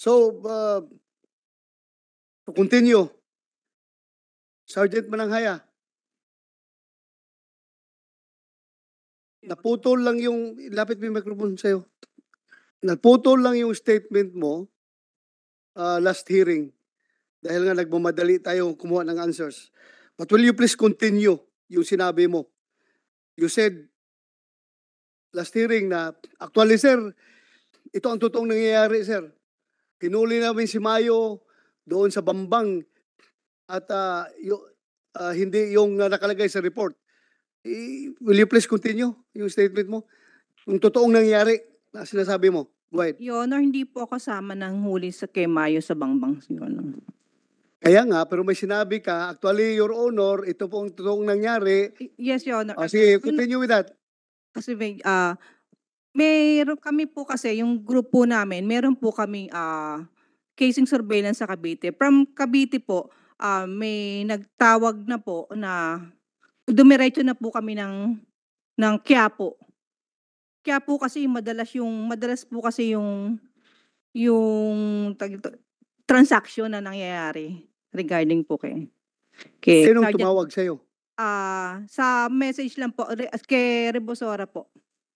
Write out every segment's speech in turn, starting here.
So, uh, to continue, Sergeant Mananghaya, naputol lang yung, lapit mo yung microphone sa'yo, naputol lang yung statement mo uh, last hearing dahil nga nagmamadali tayo kumuha ng answers. But will you please continue yung sinabi mo? You said last hearing na, actually sir, ito ang totoong nangyayari sir Tinuli namin si Mayo doon sa Bambang at uh, uh, hindi yung uh, nakalagay sa report. I, will you please continue yung statement mo? Yung totoong nangyari na sinasabi mo. Wait. Your Honor, hindi po kasama ng huli sa kay Mayo sa Bambang, Your Kaya nga, pero may sinabi ka, actually, Your Honor, ito po ang totoong nangyari. Yes, Your Honor. Oh, sige, continue with that. Kasi may, uh, Meron kami po kasi yung group po namin, meron po kaming, ah, casing surveillance sa Cavite. From Cavite po, ah, may nagtawag na po na dumiretso na po kami ng ng Quiapo. Quiapo kasi madalas yung madalas po kasi yung yung transaction na nangyayari regarding po kay kay Sinong Sergeant- tumawag sa'yo? ah, sa message lang po re, kay Rebosora po.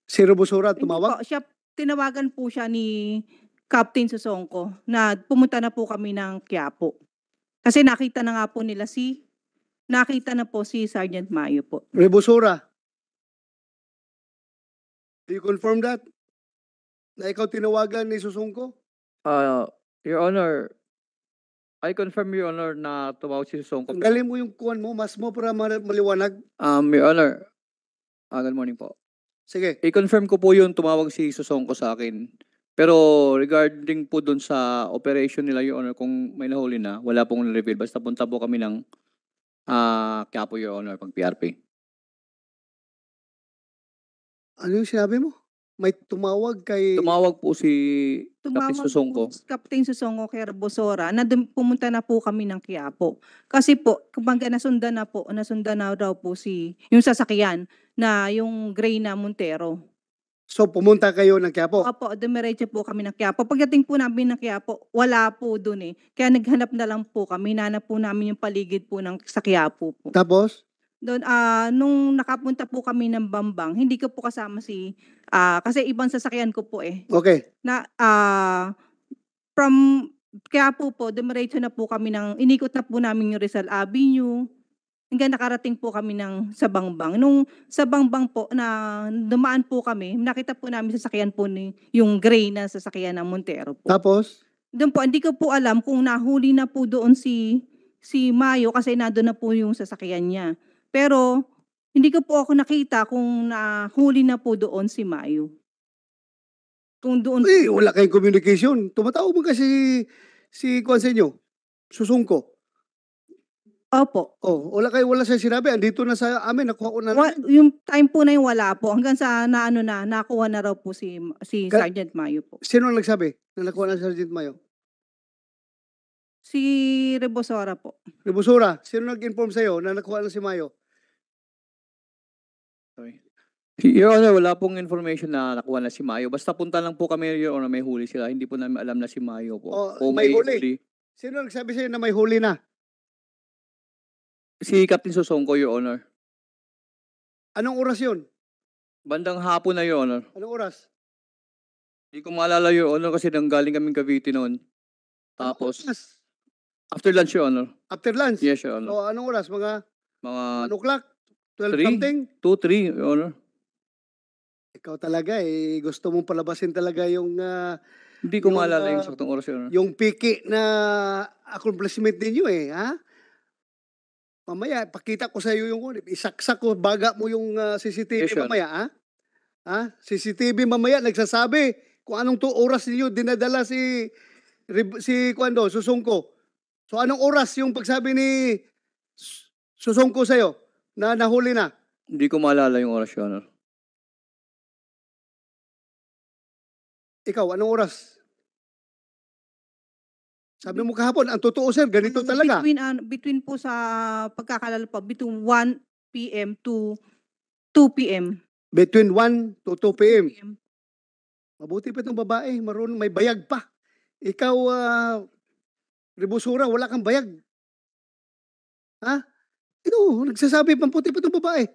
Si Robosura tumawag? Hindi po, siya, tinawagan po siya ni Captain Susongko na pumunta na po kami ng Quiapo. Kasi nakita na nga po nila si, nakita na po si Sergeant Mayo po. Rebosura, do you confirm that? Na ikaw tinawagan ni Susongko? Uh, ah, Your Honor, I confirm, Your Honor, na tumawag si Susongko. Galing mo yung kuwan mo, mas mo para maliwanag. Um, Your Honor, uh, good morning po. Sige. I-confirm ko po yun, tumawag si Susongko sa akin. Pero regarding po doon sa operation nila, Your Honor, kung may nahuli na, wala pong na-reveal. Basta punta po kami ng uh, Quiapo, Your Honor, pag PRP. Ano yung sinabi mo? May tumawag kay... Tumawag po si Captain Susongko. po Captain Susongko kay Bosora na pumunta na po kami ng Quiapo. Kasi po, kapag nasundan na po, nasundan na raw po si, yung sasakyan na yung gray na Montero. So pumunta kayo ng Quiapo? Opo, dumiretso po kami ng Quiapo. Pagdating po namin ng Quiapo, wala po doon eh. Kaya naghanap na lang po kami. Hinanap po namin yung paligid po ng, sa Quiapo po. Tapos? Doon, ah nung nakapunta po kami ng Bambang, hindi ko po kasama si, ah kasi ibang sasakyan ko po eh. Okay. Na, ah from, kaya po po, dumiretso na po kami ng, inikot na po namin yung Rizal Avenue, hanggang nakarating po kami ng sa Bangbang. Nung sa Bangbang po, na dumaan po kami, nakita po namin sa sasakyan po ni, yung gray na sasakyan ng Montero po. Tapos? Doon po, hindi ko po alam kung nahuli na po doon si, si Mayo kasi nandoon na po yung sasakyan niya. Pero hindi ko po ako nakita kung nahuli na po doon si Mayo. Kung doon... Eh, wala kayong communication. Tumatawag mo kasi si Kwan sa inyo. Susungko. Opo. Oh, wala kayo wala sa sinabi. Andito na sa amin, nakuha ko na. Wa- yung time po na yung wala po hanggang sa naano na nakuha na raw po si si Ka- Sergeant Mayo po. Sino ang nagsabi na nakuha na si Sergeant Mayo? Si Rebosora po. Rebusura, sino nag-inform sa iyo na nakuha na si Mayo? Your Honor, wala pong information na nakuha na si Mayo. Basta punta lang po kami, Your Honor, may huli sila. Hindi po namin alam na si Mayo po. Oh, may huli. Sino ang nagsabi sa iyo na may huli na? Si Captain Susongko, Your Honor. Anong oras yun? Bandang hapon na, Your Honor. Anong oras? Hindi ko maalala, Your Honor, kasi nanggaling kami Cavite noon. Tapos, oras? after lunch, Your Honor. After lunch? Yes, Your Honor. So, anong oras? Mga Mga ano o'clock? 12 something? 2-3, Your Honor. Ikaw talaga eh. Gusto mong palabasin talaga yung... Uh, Hindi ko yung, maalala yung ah, saktong oras, Your Honor. Yung piki na accomplishment ninyo eh, ha? Mamaya, pakita ko sa iyo yung, ulit. isaksak ko, baga mo yung uh, ah, CCTV Station. mamaya, ha? Ah. Ha? CCTV mamaya, nagsasabi kung anong to oras niyo dinadala si, si Kwando, Susungko. So, anong oras yung pagsabi ni Susungko sa'yo na nahuli na? Hindi ko maalala yung oras, Your Honor. Ikaw, anong oras? Sabi mo kahapon, ang totoo sir, ganito ano, talaga. Between, uh, between po sa pagkakalala po, between 1 p.m. to 2 p.m. Between 1 to 2 p.m. Mabuti pa itong babae, marunong may bayag pa. Ikaw, uh, Rebusura, wala kang bayag. Ha? Ito, nagsasabi, pamputi pa itong babae.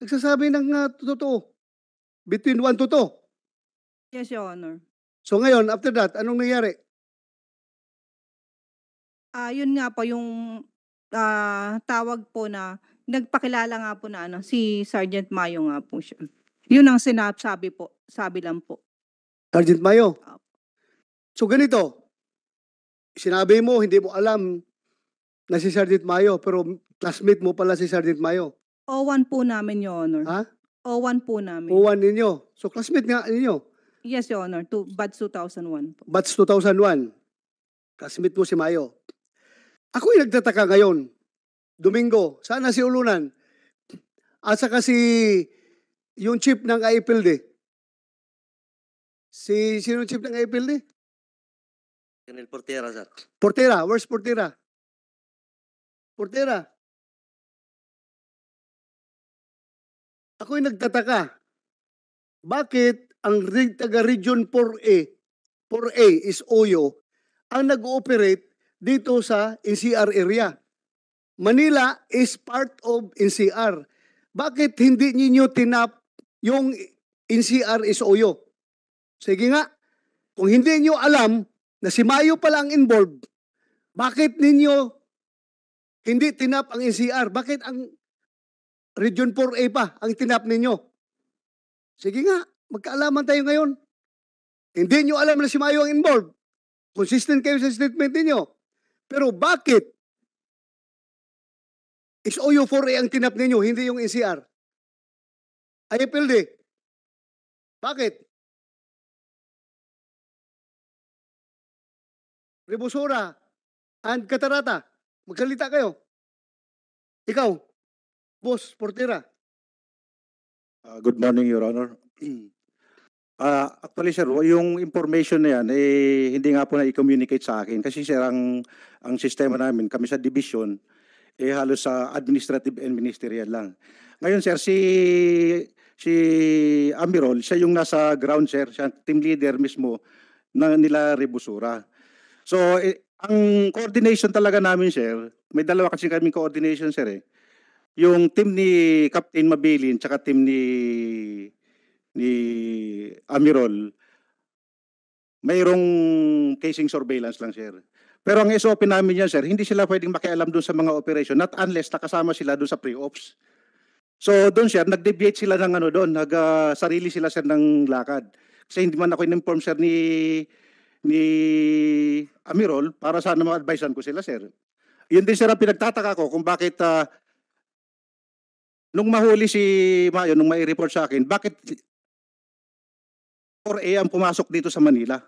Nagsasabi ng uh, totoo. Between 1 to 2. Yes, Your Honor. So ngayon, after that, anong nangyari? Ah, yun nga po yung, ah, tawag po na nagpakilala nga po na ano, si Sergeant Mayo nga po siya. Yun ang sinab po, sabi lang po. Sergeant Mayo, so ganito, sinabi mo, hindi mo alam na si Sergeant Mayo, pero classmate mo pala si Sergeant Mayo. O1 po namin, Your Honor. Ha? O1 po namin. O1 ninyo. So classmate nga ninyo. Yes, Your Honor. To, batch 2001 po. Batch 2001. Classmate mo si Mayo. Ako'y nagtataka ngayon, Domingo, sana si Ulunan. Asa kasi yung chief ng IPLD? Si sino chief ng IPLD? Colonel Portera, sir. Portera, where's Portera? Portera. Ako'y nagtataka. Bakit ang taga Region 4A, 4A is Oyo, ang nag-ooperate dito sa NCR area. Manila is part of NCR. Bakit hindi ninyo tinap yung NCR is Oyo? Sige nga, kung hindi niyo alam na si Mayo pa lang involved, bakit ninyo hindi tinap ang NCR? Bakit ang Region 4A pa ang tinap ninyo? Sige nga, magkaalaman tayo ngayon. Hindi niyo alam na si Mayo ang involved. Consistent kayo sa statement ninyo. Pero bakit? Is OU4A ang tinap ninyo, hindi yung NCR. E IFLD. Bakit? Rebusora and Katarata. Magkalita kayo. Ikaw, boss, portera. Uh, good morning, Your Honor. Uh, actually sir, yung information na yan, eh, hindi nga po na-communicate i sa akin kasi sir, ang, ang sistema namin, kami sa division, eh, halos sa administrative and ministerial lang. Ngayon sir, si, si Amirol, siya yung nasa ground sir, siya team leader mismo na nila Rebusura. So, eh, ang coordination talaga namin sir, may dalawa kasi kami coordination sir eh. Yung team ni Captain Mabilin, tsaka team ni ni Amirol, mayroong casing surveillance lang, sir. Pero ang SOP namin yan, sir, hindi sila pwedeng makialam doon sa mga operation, not unless nakasama sila doon sa pre-ops. So doon, sir, nag-deviate sila ng ano doon, nag, uh, sila, sir, ng lakad. Kasi hindi man ako in-inform, sir, ni, ni Amirol para sana ma-advisean ko sila, sir. Yun din, sir, ang pinagtataka ko kung bakit uh, nung mahuli si Mayo, nung may report sa akin, bakit 4 a.m. pumasok dito sa Manila.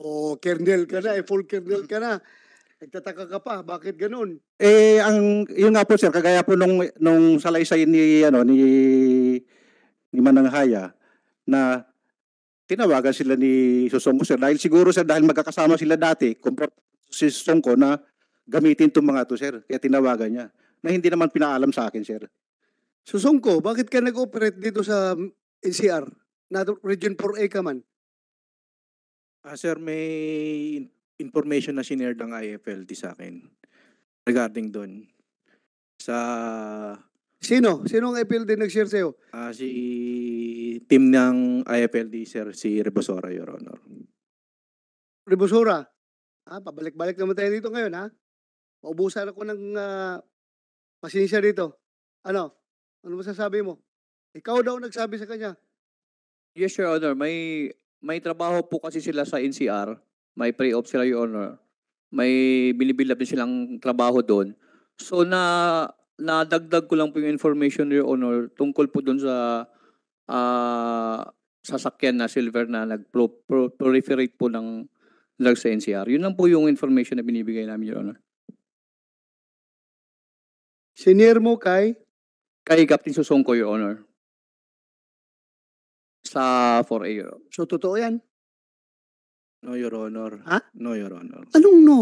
Oh, kernel ka na, eh, full kernel mm. ka na. Nagtataka ka pa, bakit ganun? Eh, ang, yun nga po sir, kagaya po nung, nung salaysay ni, ano, ni, ni Mananghaya, na tinawagan sila ni Susongko sir. Dahil siguro sir, dahil magkakasama sila dati, comfort si Susongko na gamitin itong mga to sir. Kaya tinawagan niya. Na hindi naman pinaalam sa akin sir. Susongko, bakit ka nag-operate dito sa NCR? na Region 4A ka man? Ah, sir, may information na sinare ng IFLT sa akin regarding doon. Sa... Sino? Sino ang IFLT nag-share sa'yo? Ah, si team ng IFLT, sir, si Rebosora, Your Honor. Rebosora? Ah, pabalik-balik naman tayo dito ngayon, ha? Maubusan ako ng uh, ah, masinsya dito. Ano? Ano masasabi mo? Ikaw daw nagsabi sa kanya, Yes, Your Honor. May may trabaho po kasi sila sa NCR. May pre-op sila, Your Honor. May binibuild up din silang trabaho doon. So na nadagdag ko lang po yung information, Your Honor, tungkol po doon sa uh, sasakyan na silver na nag-proliferate po ng drugs sa NCR. Yun lang po yung information na binibigay namin, Your Honor. Senior mo kay? Kay Captain Susongko, Your Honor sa 4A, Your So, totoo yan? No, Your Honor. Ha? No, Your Honor. Anong no?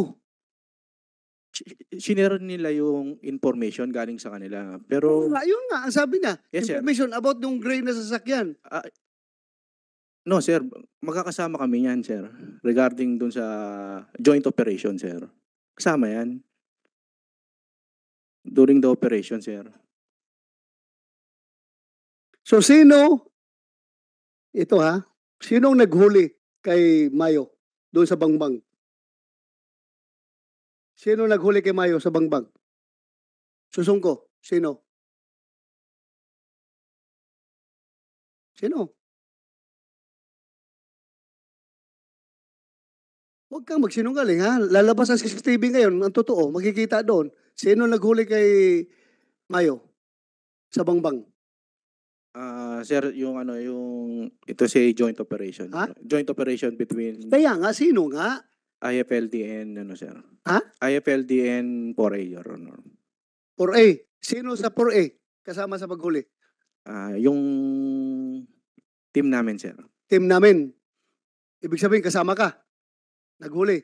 Sinero nila yung information galing sa kanila. Pero, Oo yun nga, ang sabi na. Yes, sir. information about yung gray na sasakyan. Ah, no, sir, magkakasama kami niyan, sir. Regarding dun sa joint operation, sir. Kasama yan. During the operation, sir. So, sino ito ha, sino ang naghuli kay Mayo doon sa Bangbang? Sino ang naghuli kay Mayo sa Bangbang? Susungko, sino? Sino? Huwag kang magsinungaling ha. Lalabas ang CCTV ngayon, ang totoo, makikita doon. Sino naghuli kay Mayo sa Bangbang? Ah, sir, yung ano, yung ito si joint operation. Ha? Joint operation between Kaya nga, sino nga? IFLD ano, sir. Ha? IFLD and 4A, Your Honor. 4A. Sino sa 4A? Kasama sa paghuli. Ah, yung team namin, sir. Team namin. Ibig sabihin, kasama ka. Naghuli.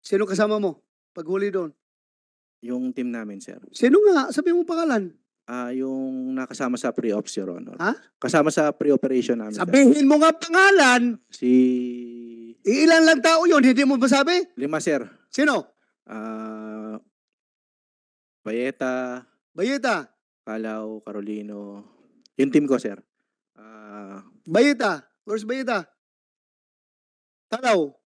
Sino kasama mo? Paghuli doon. Yung team namin, sir. Sino nga? Sabi mo pangalan. Ah, yung nakasama sa pre-ops, Your Honor. Ha? Kasama sa pre-operation namin. Sabihin mo nga pangalan. Si... Ilan lang tao yon Hindi mo ba sabi? Lima, sir. Sino? Ah... Bayeta, Bayeta. Calao, Carolino. Yung team ko, sir. Ah... Bayeta. Where's Bayeta? Talaw.